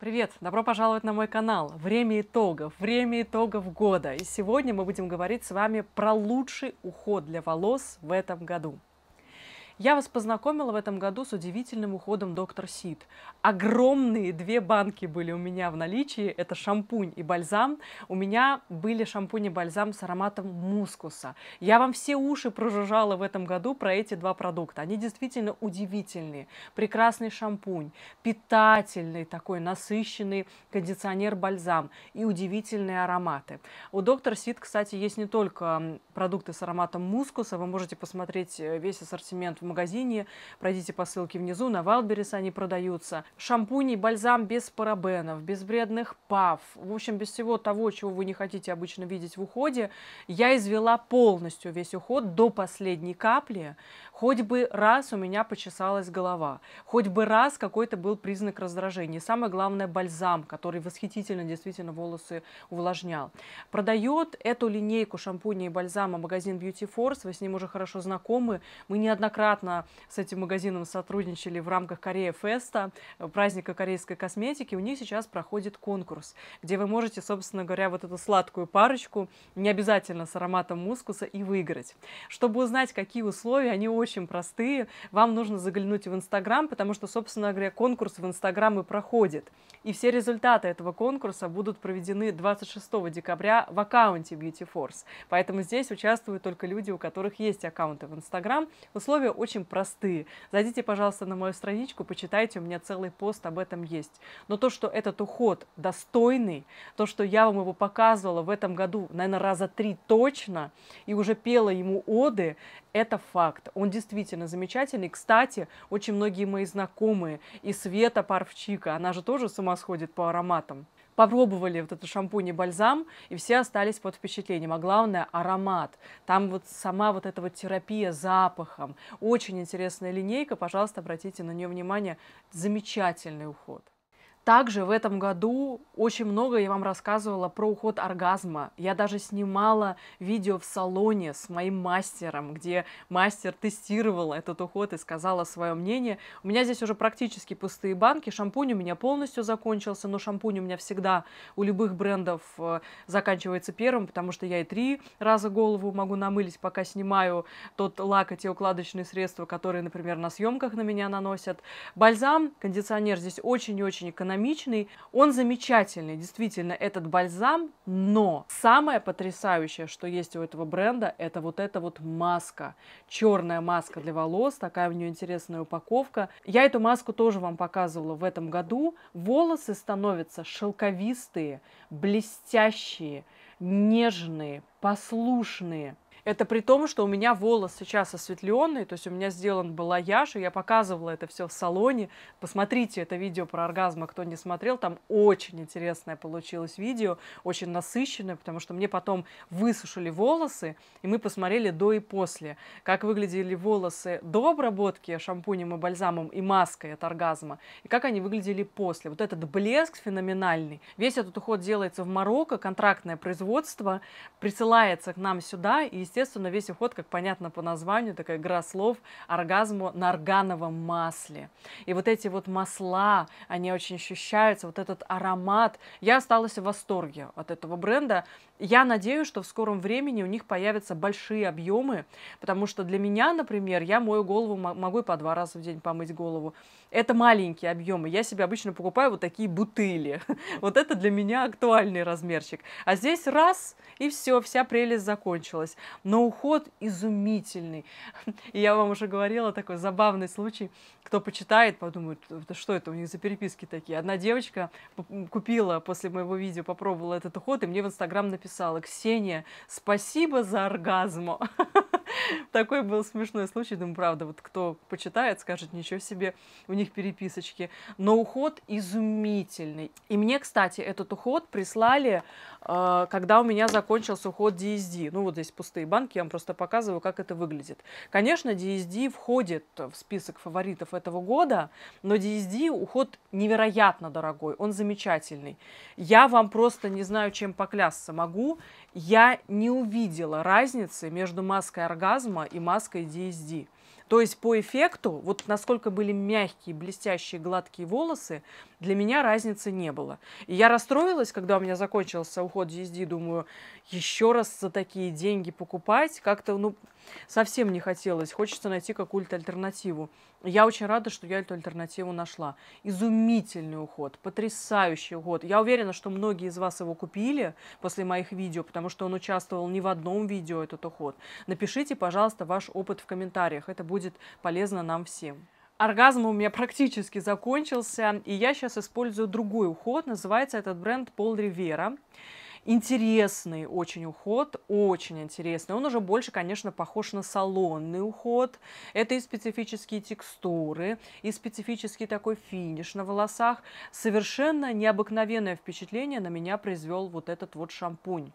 Привет! Добро пожаловать на мой канал «Время итогов», «Время итогов года». И сегодня мы будем говорить с вами про лучший уход для волос в этом году. Я вас познакомила в этом году с удивительным уходом доктор Сид. Огромные две банки были у меня в наличии. Это шампунь и бальзам. У меня были шампунь и бальзам с ароматом мускуса. Я вам все уши прожужжала в этом году про эти два продукта. Они действительно удивительные. Прекрасный шампунь, питательный такой насыщенный кондиционер-бальзам и удивительные ароматы. У доктор Сид, кстати, есть не только продукты с ароматом мускуса. Вы можете посмотреть э, весь ассортимент в магазине. Пройдите по ссылке внизу, на Валберес они продаются. шампуни и бальзам без парабенов, без вредных пав. В общем, без всего того, чего вы не хотите обычно видеть в уходе. Я извела полностью весь уход до последней капли. Хоть бы раз у меня почесалась голова, хоть бы раз какой-то был признак раздражения. самое главное, бальзам, который восхитительно действительно волосы увлажнял. Продает эту линейку шампуня и бальзама магазин Beauty Force, вы с ним уже хорошо знакомы. Мы неоднократно неоднократно с этим магазином сотрудничали в рамках Корея Феста, э, праздника корейской косметики. У них сейчас проходит конкурс, где вы можете, собственно говоря, вот эту сладкую парочку, не обязательно с ароматом мускуса, и выиграть. Чтобы узнать, какие условия, они очень простые. Вам нужно заглянуть в Инстаграм, потому что, собственно говоря, конкурс в Инстаграм и проходит. И все результаты этого конкурса будут проведены 26 декабря в аккаунте Beauty Force. Поэтому здесь участвуют только люди, у которых есть аккаунты в Инстаграм. Условия очень очень простые. Зайдите, пожалуйста, на мою страничку, почитайте, у меня целый пост об этом есть. Но то, что этот уход достойный, то, что я вам его показывала в этом году, наверное, раза три точно, и уже пела ему оды, это факт. Он действительно замечательный. Кстати, очень многие мои знакомые и Света Парвчика, она же тоже сама сходит по ароматам попробовали вот этот шампунь и бальзам, и все остались под впечатлением. А главное, аромат. Там вот сама вот эта вот терапия запахом. Очень интересная линейка. Пожалуйста, обратите на нее внимание. Замечательный уход. Также в этом году очень много я вам рассказывала про уход оргазма. Я даже снимала видео в салоне с моим мастером, где мастер тестировал этот уход и сказала свое мнение. У меня здесь уже практически пустые банки. Шампунь у меня полностью закончился, но шампунь у меня всегда у любых брендов э, заканчивается первым, потому что я и три раза голову могу намылить, пока снимаю тот лак и те укладочные средства, которые, например, на съемках на меня наносят. Бальзам, кондиционер здесь очень и очень экономичный экономичный, он замечательный, действительно, этот бальзам, но самое потрясающее, что есть у этого бренда, это вот эта вот маска, черная маска для волос, такая у нее интересная упаковка. Я эту маску тоже вам показывала в этом году. Волосы становятся шелковистые, блестящие, нежные, послушные. Это при том, что у меня волос сейчас осветленный, то есть у меня сделан был лаяж, и я показывала это все в салоне. Посмотрите это видео про оргазмы, а кто не смотрел, там очень интересное получилось видео, очень насыщенное, потому что мне потом высушили волосы, и мы посмотрели до и после, как выглядели волосы до обработки шампунем и бальзамом и маской от оргазма, и как они выглядели после. Вот этот блеск феноменальный. Весь этот уход делается в Марокко, контрактное производство, присылается к нам сюда, и, естественно, Естественно, весь уход, как понятно по названию, такая игра слов, оргазму на органовом масле. И вот эти вот масла, они очень ощущаются, вот этот аромат. Я осталась в восторге от этого бренда. Я надеюсь, что в скором времени у них появятся большие объемы, потому что для меня, например, я мою голову могу и по два раза в день помыть голову. Это маленькие объемы. Я себе обычно покупаю вот такие бутыли. Вот это для меня актуальный размерчик. А здесь раз, и все, вся прелесть закончилась. Но уход изумительный. И я вам уже говорила такой забавный случай. Кто почитает, подумает, что это у них за переписки такие. Одна девочка купила после моего видео, попробовала этот уход, и мне в Инстаграм написала, написала Ксения. Спасибо за оргазм. Такой был смешной случай, думаю, правда, вот кто почитает, скажет, ничего себе, у них переписочки. Но уход изумительный. И мне, кстати, этот уход прислали, э, когда у меня закончился уход DSD. Ну, вот здесь пустые банки, я вам просто показываю, как это выглядит. Конечно, DSD входит в список фаворитов этого года, но DSD уход невероятно дорогой, он замечательный. Я вам просто не знаю, чем поклясться могу. Я не увидела разницы между маской оргазма и маской DSD. То есть по эффекту, вот насколько были мягкие, блестящие, гладкие волосы, для меня разницы не было. И я расстроилась, когда у меня закончился уход DSD, думаю, еще раз за такие деньги покупать, как-то, ну, совсем не хотелось. Хочется найти какую-то альтернативу. Я очень рада, что я эту альтернативу нашла. Изумительный уход, потрясающий уход. Я уверена, что многие из вас его купили после моих видео, потому что он участвовал не в одном видео, этот уход. Напишите, пожалуйста, ваш опыт в комментариях. Это будет полезно нам всем. Оргазм у меня практически закончился, и я сейчас использую другой уход. Называется этот бренд Пол Ривера интересный очень уход, очень интересный. Он уже больше, конечно, похож на салонный уход. Это и специфические текстуры, и специфический такой финиш на волосах. Совершенно необыкновенное впечатление на меня произвел вот этот вот шампунь.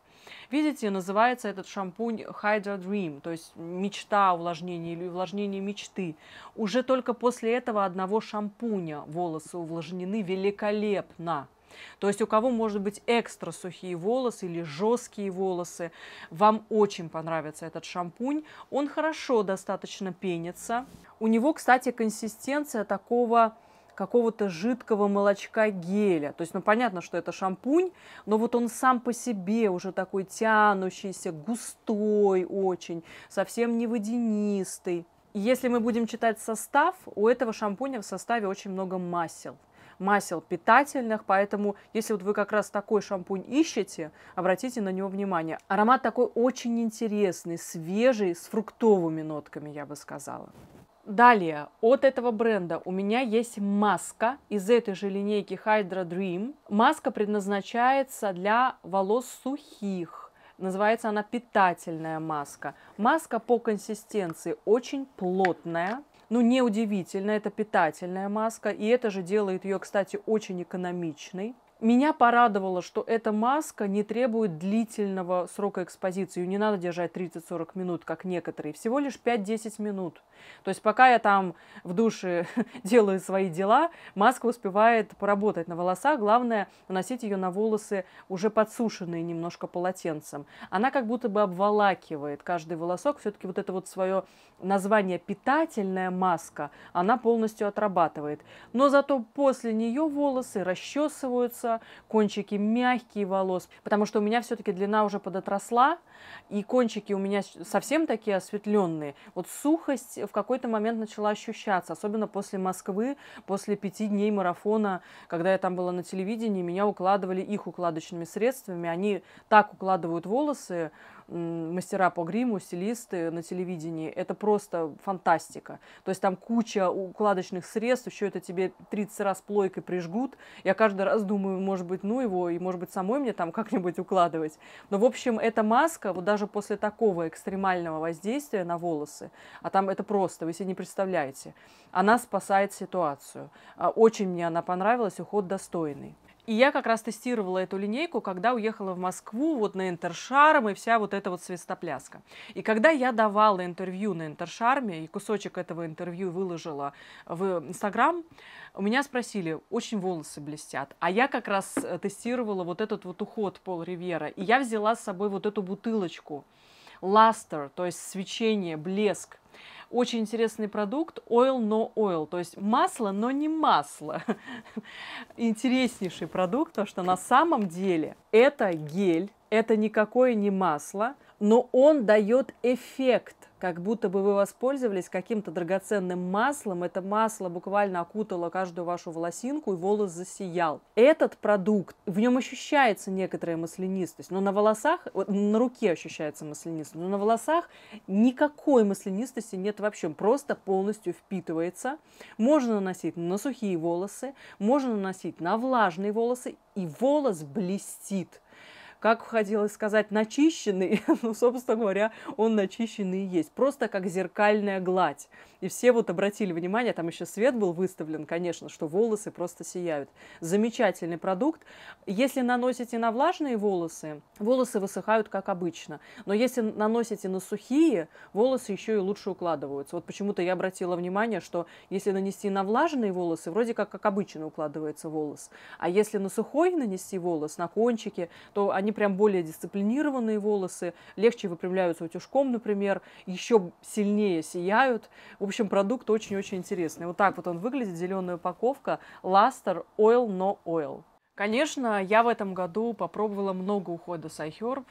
Видите, называется этот шампунь Hydra Dream, то есть мечта увлажнения или увлажнение мечты. Уже только после этого одного шампуня волосы увлажнены великолепно. То есть у кого может быть экстра сухие волосы или жесткие волосы, вам очень понравится этот шампунь. Он хорошо достаточно пенится. У него, кстати, консистенция такого какого-то жидкого молочка геля. То есть, ну, понятно, что это шампунь, но вот он сам по себе уже такой тянущийся, густой очень, совсем не водянистый. если мы будем читать состав, у этого шампуня в составе очень много масел масел питательных, поэтому если вот вы как раз такой шампунь ищете, обратите на него внимание. Аромат такой очень интересный, свежий, с фруктовыми нотками, я бы сказала. Далее, от этого бренда у меня есть маска из этой же линейки Hydra Dream. Маска предназначается для волос сухих. Называется она питательная маска. Маска по консистенции очень плотная, ну, неудивительно, это питательная маска, и это же делает ее, кстати, очень экономичной. Меня порадовало, что эта маска не требует длительного срока экспозиции. не надо держать 30-40 минут, как некоторые. Всего лишь 5-10 минут. То есть пока я там в душе делаю свои дела, маска успевает поработать на волосах. Главное наносить ее на волосы уже подсушенные немножко полотенцем. Она как будто бы обволакивает каждый волосок. Все-таки вот это вот свое название «питательная маска», она полностью отрабатывает. Но зато после нее волосы расчесываются, кончики мягкие волос, потому что у меня все-таки длина уже подотросла, и кончики у меня совсем такие осветленные. Вот сухость в какой-то момент начала ощущаться, особенно после Москвы, после пяти дней марафона, когда я там была на телевидении, меня укладывали их укладочными средствами, они так укладывают волосы, мастера по гриму, стилисты на телевидении. Это просто фантастика. То есть там куча укладочных средств, еще это тебе 30 раз плойкой прижгут. Я каждый раз думаю, может быть, ну его, и может быть, самой мне там как-нибудь укладывать. Но, в общем, эта маска, вот даже после такого экстремального воздействия на волосы, а там это просто, вы себе не представляете, она спасает ситуацию. А очень мне она понравилась, уход достойный. И я как раз тестировала эту линейку, когда уехала в Москву вот на Интершарм и вся вот эта вот свистопляска. И когда я давала интервью на Интершарме и кусочек этого интервью выложила в Инстаграм, у меня спросили, очень волосы блестят. А я как раз э, тестировала вот этот вот уход Пол Ривьера. И я взяла с собой вот эту бутылочку. Ластер, то есть свечение, блеск очень интересный продукт Oil No Oil, то есть масло, но не масло. Интереснейший продукт, потому что на самом деле это гель, это никакое не масло, но он дает эффект, как будто бы вы воспользовались каким-то драгоценным маслом. Это масло буквально окутало каждую вашу волосинку, и волос засиял. Этот продукт, в нем ощущается некоторая маслянистость, но на волосах, на руке ощущается маслянистость, но на волосах никакой масленистости нет вообще, просто полностью впитывается. Можно наносить на сухие волосы, можно наносить на влажные волосы, и волос блестит как хотелось сказать, начищенный, ну, собственно говоря, он начищенный и есть. Просто как зеркальная гладь. И все вот обратили внимание, там еще свет был выставлен, конечно, что волосы просто сияют. Замечательный продукт. Если наносите на влажные волосы, волосы высыхают как обычно. Но если наносите на сухие, волосы еще и лучше укладываются. Вот почему-то я обратила внимание, что если нанести на влажные волосы, вроде как как обычно укладывается волос. А если на сухой нанести волос, на кончики, то они прям более дисциплинированные волосы, легче выпрямляются утюжком, например, еще сильнее сияют. В общем, продукт очень-очень интересный. Вот так вот он выглядит, зеленая упаковка. Ластер Oil No Oil. Конечно, я в этом году попробовала много ухода с iHerb,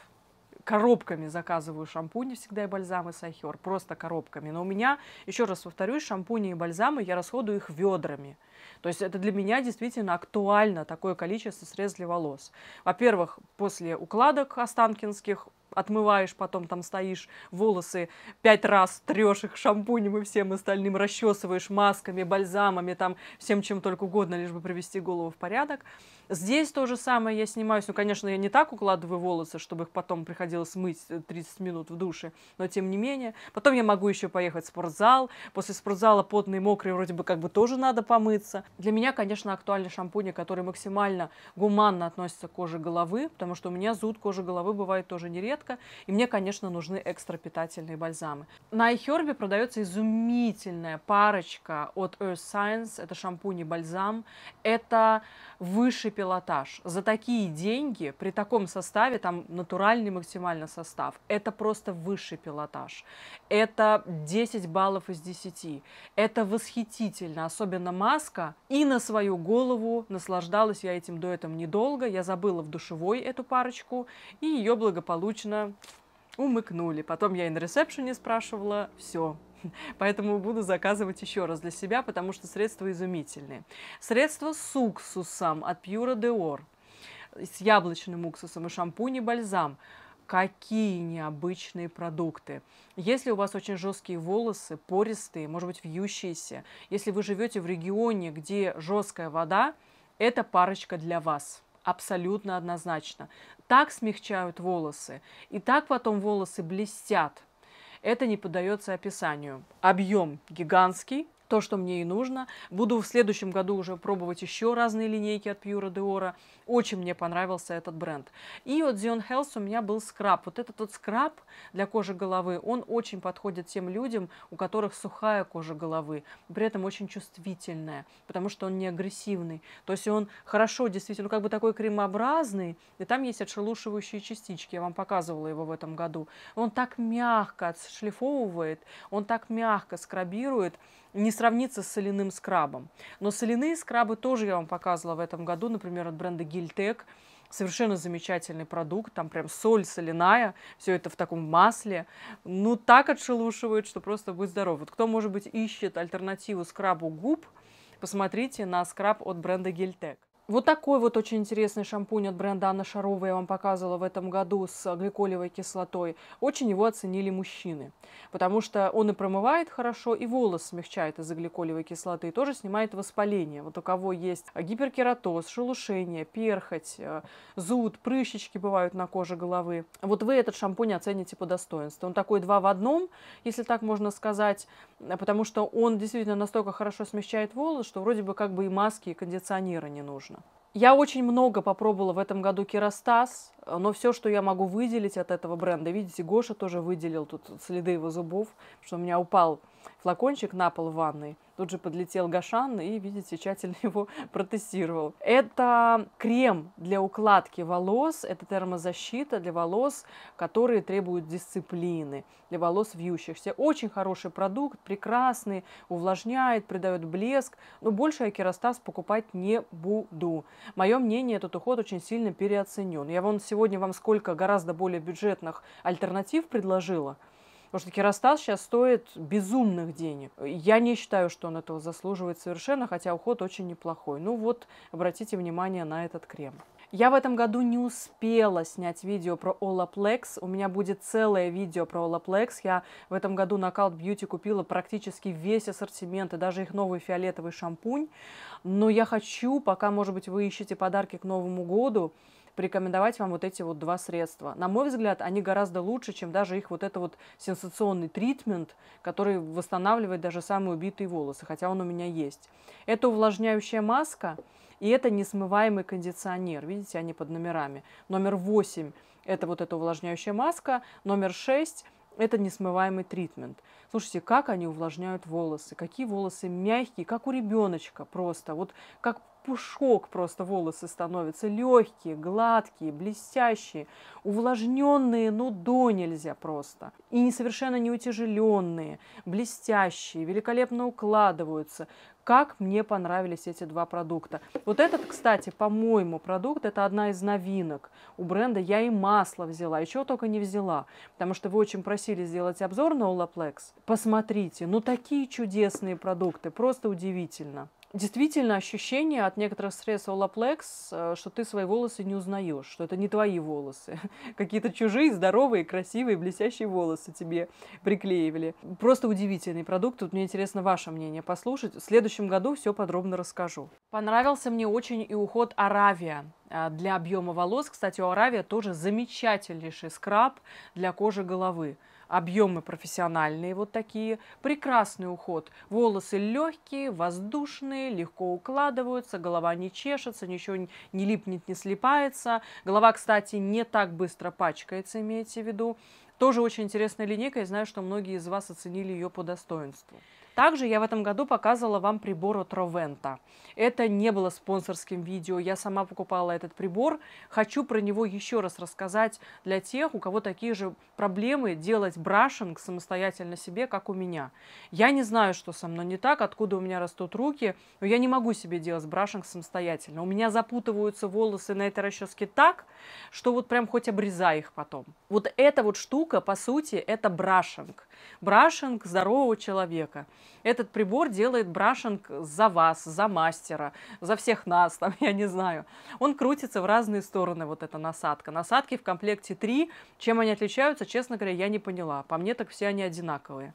коробками заказываю шампуни всегда и бальзамы Сахер, просто коробками. Но у меня, еще раз повторюсь, шампуни и бальзамы я расходую их ведрами. То есть это для меня действительно актуально такое количество средств для волос. Во-первых, после укладок останкинских отмываешь, потом там стоишь, волосы пять раз трешь их шампунем и всем остальным, расчесываешь масками, бальзамами, там всем чем только угодно, лишь бы привести голову в порядок. Здесь то же самое я снимаюсь. Ну, конечно, я не так укладываю волосы, чтобы их потом приходилось мыть 30 э, минут в душе, но тем не менее. Потом я могу еще поехать в спортзал. После спортзала потные мокрые вроде бы как бы тоже надо помыться меняется. Для меня, конечно, актуальны шампуни, которые максимально гуманно относятся к коже головы, потому что у меня зуд кожи головы бывает тоже нередко, и мне, конечно, нужны экстра питательные бальзамы. На iHerb продается изумительная парочка от Earth Science, это шампунь и бальзам, это высший пилотаж. За такие деньги, при таком составе, там натуральный максимально состав, это просто высший пилотаж. Это 10 баллов из 10. Это восхитительно, особенно маска, молока. И на свою голову наслаждалась я этим до этого недолго. Я забыла в душевой эту парочку, и ее благополучно умыкнули. Потом я и на ресепшене спрашивала, все, Поэтому буду заказывать еще раз для себя, потому что средства изумительные. Средство с уксусом от Pura Deor с яблочным уксусом и шампунь и бальзам какие необычные продукты. Если у вас очень жесткие волосы, пористые, может быть, вьющиеся, если вы живете в регионе, где жесткая вода, эта парочка для вас абсолютно однозначно. Так смягчают волосы, и так потом волосы блестят. Это не поддается описанию. Объем гигантский, то, что мне и нужно. Буду в следующем году уже пробовать еще разные линейки от Pura Deora. Очень мне понравился этот бренд. И от Zion Health у меня был скраб. Вот этот вот скраб для кожи головы, он очень подходит тем людям, у которых сухая кожа головы, при этом очень чувствительная, потому что он не агрессивный. То есть он хорошо действительно, ну, как бы такой кремообразный, и там есть отшелушивающие частички. Я вам показывала его в этом году. Он так мягко отшлифовывает, он так мягко скрабирует, не сравнится с соляным скрабом. Но соляные скрабы тоже я вам показывала в этом году, например, от бренда Гильтек. Совершенно замечательный продукт, там прям соль соляная, все это в таком масле. Ну, так отшелушивает, что просто будет здоров. Вот кто, может быть, ищет альтернативу скрабу губ, посмотрите на скраб от бренда Гильтек. Вот такой вот очень интересный шампунь от бренда Анна Шарова я вам показывала в этом году с гликолевой кислотой. Очень его оценили мужчины, потому что он и промывает хорошо, и волос смягчает из-за гликолевой кислоты, и тоже снимает воспаление. Вот у кого есть гиперкератоз, шелушение, перхоть, э, зуд, прыщички бывают на коже головы, вот вы этот шампунь оцените по достоинству. Он такой два в одном, если так можно сказать, потому что он действительно настолько хорошо смягчает волос, что вроде бы как бы и маски, и кондиционера не нужно. Я очень много попробовала в этом году Керастас, но все, что я могу выделить от этого бренда, видите, Гоша тоже выделил тут следы его зубов, что у меня упал флакончик на пол в ванной. Тут же подлетел Гашан и, видите, тщательно его протестировал. Это крем для укладки волос, это термозащита для волос, которые требуют дисциплины, для волос вьющихся. Очень хороший продукт, прекрасный, увлажняет, придает блеск, но больше я керастаз покупать не буду. Мое мнение, этот уход очень сильно переоценен. Я вон сегодня вам сколько гораздо более бюджетных альтернатив предложила – Потому что Керастас сейчас стоит безумных денег. Я не считаю, что он этого заслуживает совершенно, хотя уход очень неплохой. Ну вот, обратите внимание на этот крем. Я в этом году не успела снять видео про Olaplex. У меня будет целое видео про Olaplex. Я в этом году на Cult Beauty купила практически весь ассортимент и даже их новый фиолетовый шампунь. Но я хочу, пока, может быть, вы ищете подарки к Новому году, порекомендовать вам вот эти вот два средства. На мой взгляд, они гораздо лучше, чем даже их вот это вот сенсационный тритмент, который восстанавливает даже самые убитые волосы, хотя он у меня есть. Это увлажняющая маска и это несмываемый кондиционер. Видите, они под номерами. Номер 8 – это вот эта увлажняющая маска. Номер 6 это несмываемый тритмент. Слушайте, как они увлажняют волосы, какие волосы мягкие, как у ребеночка просто, вот как пушок просто волосы становятся, легкие, гладкие, блестящие, увлажненные, ну до нельзя просто. И совершенно не утяжеленные, блестящие, великолепно укладываются как мне понравились эти два продукта. Вот этот, кстати, по-моему, продукт, это одна из новинок у бренда. Я и масло взяла, еще только не взяла, потому что вы очень просили сделать обзор на Olaplex. Посмотрите, ну такие чудесные продукты, просто удивительно действительно ощущение от некоторых средств Olaplex, э, что ты свои волосы не узнаешь, что это не твои волосы. Какие-то чужие, здоровые, красивые, блестящие волосы тебе приклеивали. Просто удивительный продукт. Тут мне интересно ваше мнение послушать. В следующем году все подробно расскажу. Понравился мне очень и уход Аравия э, для объема волос. Кстати, у Аравия тоже замечательнейший скраб для кожи головы объемы профессиональные вот такие, прекрасный уход, волосы легкие, воздушные, легко укладываются, голова не чешется, ничего не липнет, не слипается, голова, кстати, не так быстро пачкается, имейте в виду. Тоже очень интересная линейка, я знаю, что многие из вас оценили ее по достоинству. Также я в этом году показывала вам прибор от Ровента. Это не было спонсорским видео, я сама покупала этот прибор. Хочу про него еще раз рассказать для тех, у кого такие же проблемы делать брашинг самостоятельно себе, как у меня. Я не знаю, что со мной не так, откуда у меня растут руки, но я не могу себе делать брашинг самостоятельно. У меня запутываются волосы на этой расческе так, что вот прям хоть обрезай их потом. Вот эта вот штука, по сути, это брашинг брашинг здорового человека. Этот прибор делает брашинг за вас, за мастера, за всех нас, там, я не знаю. Он крутится в разные стороны, вот эта насадка. Насадки в комплекте 3. Чем они отличаются, честно говоря, я не поняла. По мне так все они одинаковые.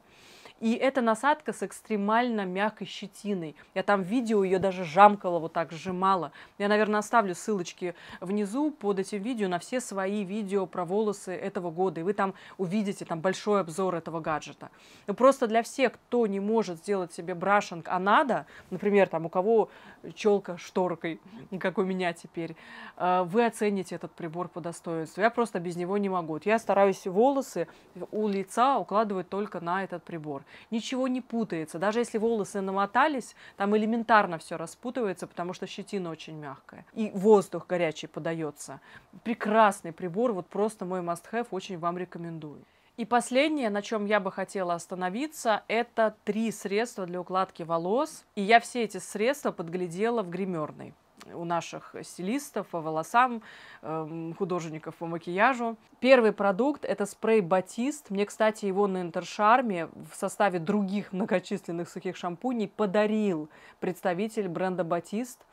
И эта насадка с экстремально мягкой щетиной. Я там видео ее даже жамкала, вот так сжимала. Я, наверное, оставлю ссылочки внизу под этим видео на все свои видео про волосы этого года. И вы там увидите там большой обзор этого гаджета. Но ну, просто для всех, кто не может сделать себе брашинг, а надо, например, там у кого челка шторкой, как у меня теперь, э, вы оцените этот прибор по достоинству. Я просто без него не могу. Я стараюсь волосы у лица укладывать только на этот прибор ничего не путается. Даже если волосы намотались, там элементарно все распутывается, потому что щетина очень мягкая. И воздух горячий подается. Прекрасный прибор, вот просто мой must-have, очень вам рекомендую. И последнее, на чем я бы хотела остановиться, это три средства для укладки волос. И я все эти средства подглядела в гримерной у наших стилистов по волосам, эм, художников по макияжу. Первый продукт — это спрей «Батист». Мне, кстати, его на Интершарме в составе других многочисленных сухих шампуней подарил представитель бренда «Батист»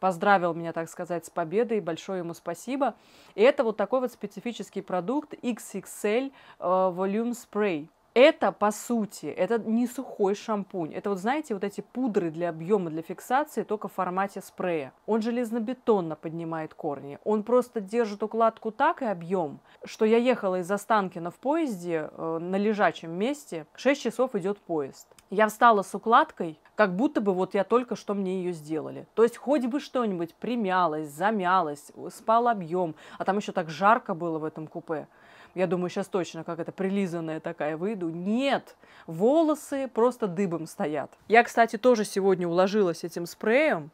поздравил меня, так сказать, с победой. Большое ему спасибо. И это вот такой вот специфический продукт XXL э, Volume Spray это, по сути, это не сухой шампунь. Это вот, знаете, вот эти пудры для объема, для фиксации, только в формате спрея. Он железнобетонно поднимает корни. Он просто держит укладку так и объем, что я ехала из Останкина в поезде э, на лежачем месте. 6 часов идет поезд. Я встала с укладкой, как будто бы вот я только что мне ее сделали. То есть хоть бы что-нибудь примялось, замялось, спал объем, а там еще так жарко было в этом купе я думаю, сейчас точно как это, прилизанная такая выйду. Нет, волосы просто дыбом стоят. Я, кстати, тоже сегодня уложилась этим спреем,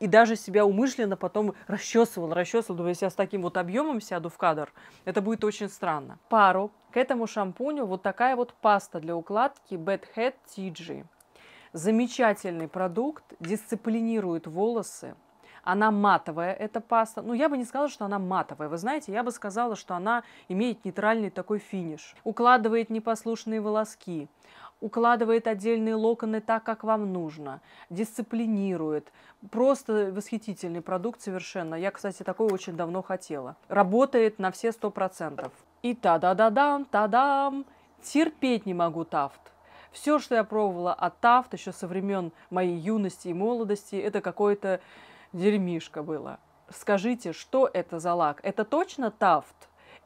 и даже себя умышленно потом расчесывал, расчесывал. Думаю, если я с таким вот объемом сяду в кадр, это будет очень странно. Пару к этому шампуню вот такая вот паста для укладки Bad Head TG. Замечательный продукт, дисциплинирует волосы, она матовая, эта паста. Ну, я бы не сказала, что она матовая. Вы знаете, я бы сказала, что она имеет нейтральный такой финиш. Укладывает непослушные волоски укладывает отдельные локоны так, как вам нужно, дисциплинирует. Просто восхитительный продукт совершенно. Я, кстати, такой очень давно хотела. Работает на все 100%. И та-да-да-дам, та-дам. Терпеть не могу тафт. Все, что я пробовала от тафт еще со времен моей юности и молодости, это какое то дерьмишко было. Скажите, что это за лак? Это точно тафт?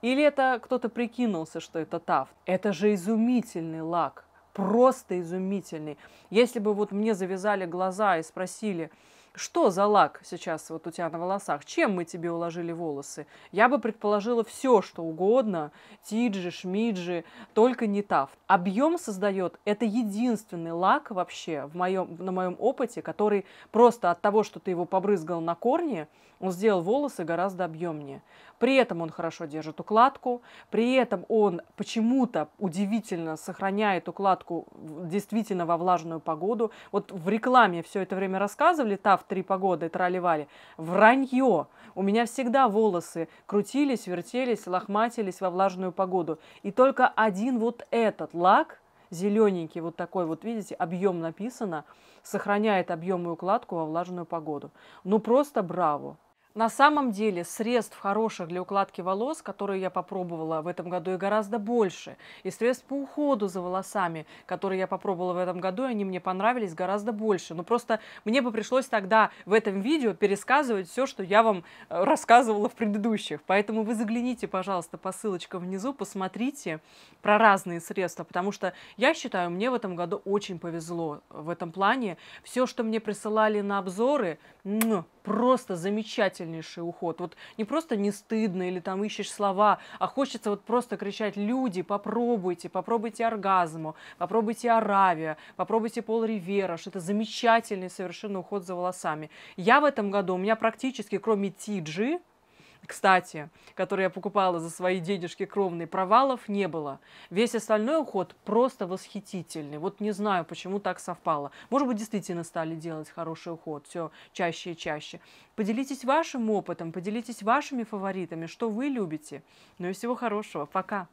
Или это кто-то прикинулся, что это тафт? Это же изумительный лак, просто изумительный. Если бы вот мне завязали глаза и спросили, что за лак сейчас вот у тебя на волосах? Чем мы тебе уложили волосы? Я бы предположила все, что угодно, тиджи, шмиджи, только не тафт. Объем создает, это единственный лак вообще в моем, на моем опыте, который просто от того, что ты его побрызгал на корни. Он сделал волосы гораздо объемнее. При этом он хорошо держит укладку, при этом он почему-то удивительно сохраняет укладку действительно во влажную погоду. Вот в рекламе все это время рассказывали, та в три погоды траливали. Вранье! У меня всегда волосы крутились, вертелись, лохматились во влажную погоду. И только один вот этот лак – зелененький, вот такой вот, видите, объем написано, сохраняет объем и укладку во влажную погоду. Ну просто браво! На самом деле средств хороших для укладки волос, которые я попробовала в этом году и гораздо больше, и средств по уходу за волосами, которые я попробовала в этом году, они мне понравились гораздо больше. Но ну, просто мне бы пришлось тогда в этом видео пересказывать все, что я вам э, рассказывала в предыдущих. Поэтому вы загляните, пожалуйста, по ссылочкам внизу, посмотрите про разные средства, потому что я считаю, мне в этом году очень повезло в этом плане. Все, что мне присылали на обзоры, просто замечательно требовательнейший уход. Вот не просто не стыдно или там ищешь слова, а хочется вот просто кричать «Люди, попробуйте, попробуйте оргазму, попробуйте Аравия, попробуйте Пол Ривера», что это замечательный совершенно уход за волосами. Я в этом году, у меня практически кроме Тиджи, кстати, которые я покупала за свои денежки кровные, провалов не было. Весь остальной уход просто восхитительный. Вот не знаю, почему так совпало. Может быть, действительно стали делать хороший уход все чаще и чаще. Поделитесь вашим опытом, поделитесь вашими фаворитами, что вы любите. Ну и всего хорошего. Пока.